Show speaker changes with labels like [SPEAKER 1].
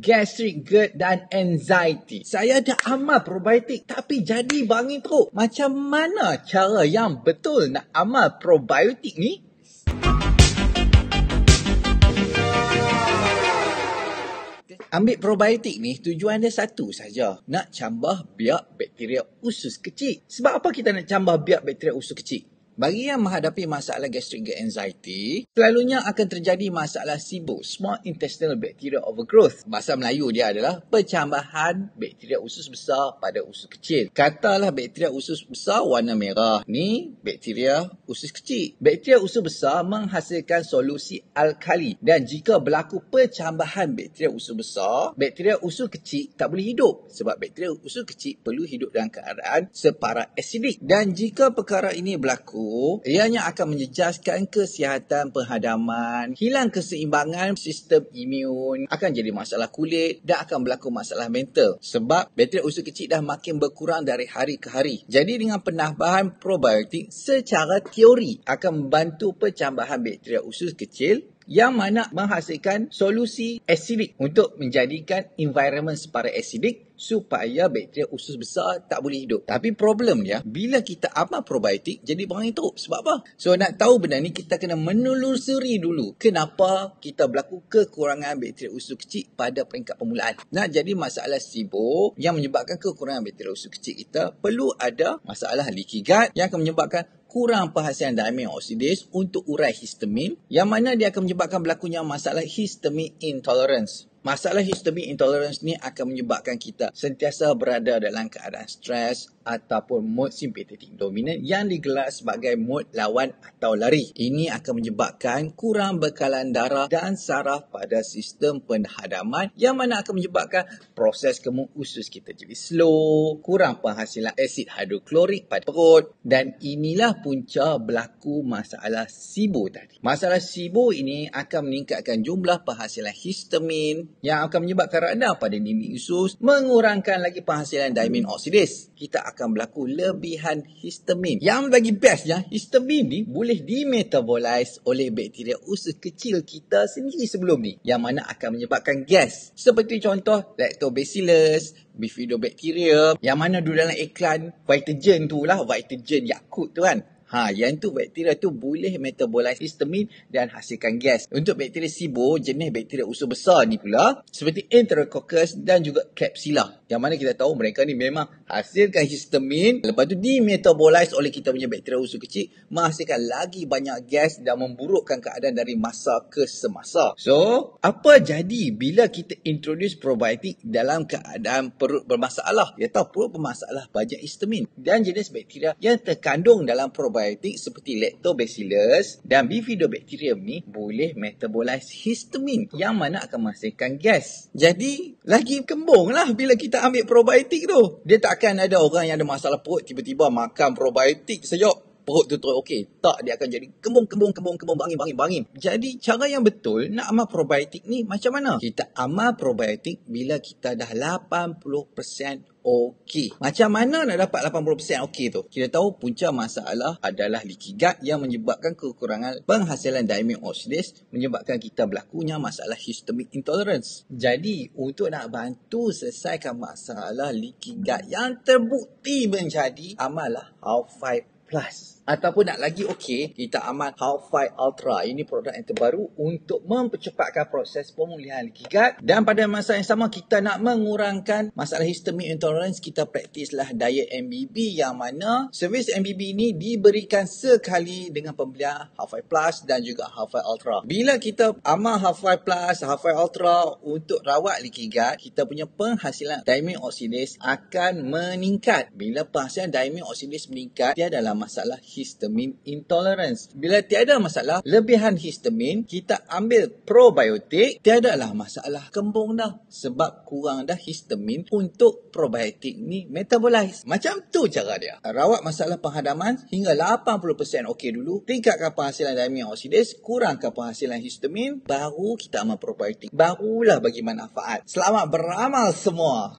[SPEAKER 1] gastric GERD dan anxiety. Saya dah amal probiotik tapi jadi bangun teruk. Macam mana cara yang betul nak amal probiotik ni? Ambil probiotik ni tujuan dia satu saja. Nak cambah biak bakteria usus kecil. Sebab apa kita nak cambah biak bakteria usus kecil? Bagi yang menghadapi masalah gastric anxiety, selalunya akan terjadi masalah SIBO, small intestinal bacteria overgrowth. Bahasa Melayu dia adalah percambahan bakteria usus besar pada usus kecil. Katalah bakteria usus besar warna merah. Ni bakteria usus kecil. Bakteria usus besar menghasilkan solusi alkali dan jika berlaku percambahan bakteria usus besar, bakteria usus kecil tak boleh hidup sebab bakteria usus kecil perlu hidup dalam keadaan separa asidik. Dan jika perkara ini berlaku, ianya akan menjejaskan kesihatan penghadaman, hilang keseimbangan sistem imun, akan jadi masalah kulit dan akan berlaku masalah mental sebab bakteria usus kecil dah makin berkurang dari hari ke hari. Jadi dengan penambahan probiotik secara teori akan membantu pencambahan bakteria usus kecil yang mana menghasilkan solusi asidik untuk menjadikan environment separa asidik supaya bakteria usus besar tak boleh hidup. Tapi problem dia, bila kita amal probiotik, jadi barang itu. Sebab apa? So, nak tahu benda ni, kita kena menelusuri dulu kenapa kita berlaku kekurangan bakteria usus kecil pada peringkat permulaan. Nak jadi masalah SIBO yang menyebabkan kekurangan bakteria usus kecil kita, perlu ada masalah leaky gut yang akan menyebabkan kurang perhasian diamine oxidase untuk urai histamin yang mana dia akan menyebabkan berlakunya masalah histamine intolerance. Masalah histamin intolerance ni akan menyebabkan kita sentiasa berada dalam keadaan stres ataupun mood sympathetic dominant yang digelar sebagai mood lawan atau lari. Ini akan menyebabkan kurang bekalan darah dan saraf pada sistem penghadaman yang mana akan menyebabkan proses kemuk usus kita jadi slow, kurang penghasilan asid hidroklorik pada perut dan inilah punca berlaku masalah SIBO tadi. Masalah SIBO ini akan meningkatkan jumlah penghasilan histamin yang akan menyebabkan rana pada dinding usus mengurangkan lagi penghasilan diamine oxidase. Kita akan berlaku lebihan histamin. Yang bagi best ya, histamin ni boleh dimetabolize oleh bakteria usus kecil kita sendiri sebelum ni. Yang mana akan menyebabkan gas. Seperti contoh lactobacillus, bifidobacterium yang mana duduk dalam iklan vitagen tu lah, vitagen yakut tu kan. Ha, yang tu bakteria tu boleh metabolize histamin dan hasilkan gas. Untuk bakteria SIBO, jenis bakteria usus besar ni pula seperti Enterococcus dan juga Capsula. Yang mana kita tahu mereka ni memang hasilkan histamin. Lepas tu dimetabolize oleh kita punya bakteria usus kecil menghasilkan lagi banyak gas dan memburukkan keadaan dari masa ke semasa. So, apa jadi bila kita introduce probiotik dalam keadaan perut bermasalah? Ya tahu perut bermasalah banyak histamin dan jenis bakteria yang terkandung dalam probiotik probiotik seperti lactobacillus dan bifidobacterium ni boleh metabolize histamin yang mana akan menghasilkan gas. Jadi, lagi kembung lah bila kita ambil probiotik tu. Dia tak akan ada orang yang ada masalah perut tiba-tiba makan probiotik sejuk perut tu terus okey tak dia akan jadi kembung kembung kembung kembung bangin bangin bangin jadi cara yang betul nak amal probiotik ni macam mana kita amal probiotik bila kita dah 80% okey. Macam mana nak dapat 80% okey tu? Kita tahu punca masalah adalah likigat yang menyebabkan kekurangan penghasilan diamine oxidase menyebabkan kita berlakunya masalah histamic intolerance. Jadi untuk nak bantu selesaikan masalah likigat yang terbukti menjadi amalah half 5 plus ataupun nak lagi okey kita amat half ultra ini produk yang terbaru untuk mempercepatkan proses pemulihan gigat dan pada masa yang sama kita nak mengurangkan masalah histamine intolerance kita praktislah diet MBB yang mana servis MBB ini diberikan sekali dengan pembelian half plus dan juga half ultra bila kita amal half plus half ultra untuk rawat gigat kita punya penghasilan diamine oxidase akan meningkat bila penghasilan diamine oxidase meningkat dia adalah masalah histamine intolerance. Bila tiada masalah, lebihan histamin, kita ambil probiotik, tiada lah masalah kembung dah. Sebab kurang dah histamin untuk probiotik ni metabolize. Macam tu cara dia. Rawat masalah penghadaman hingga 80% okey dulu. Tingkatkan penghasilan diamine oxidase, kurangkan penghasilan histamin, baru kita ambil probiotik. Barulah bagi manfaat. Selamat beramal semua.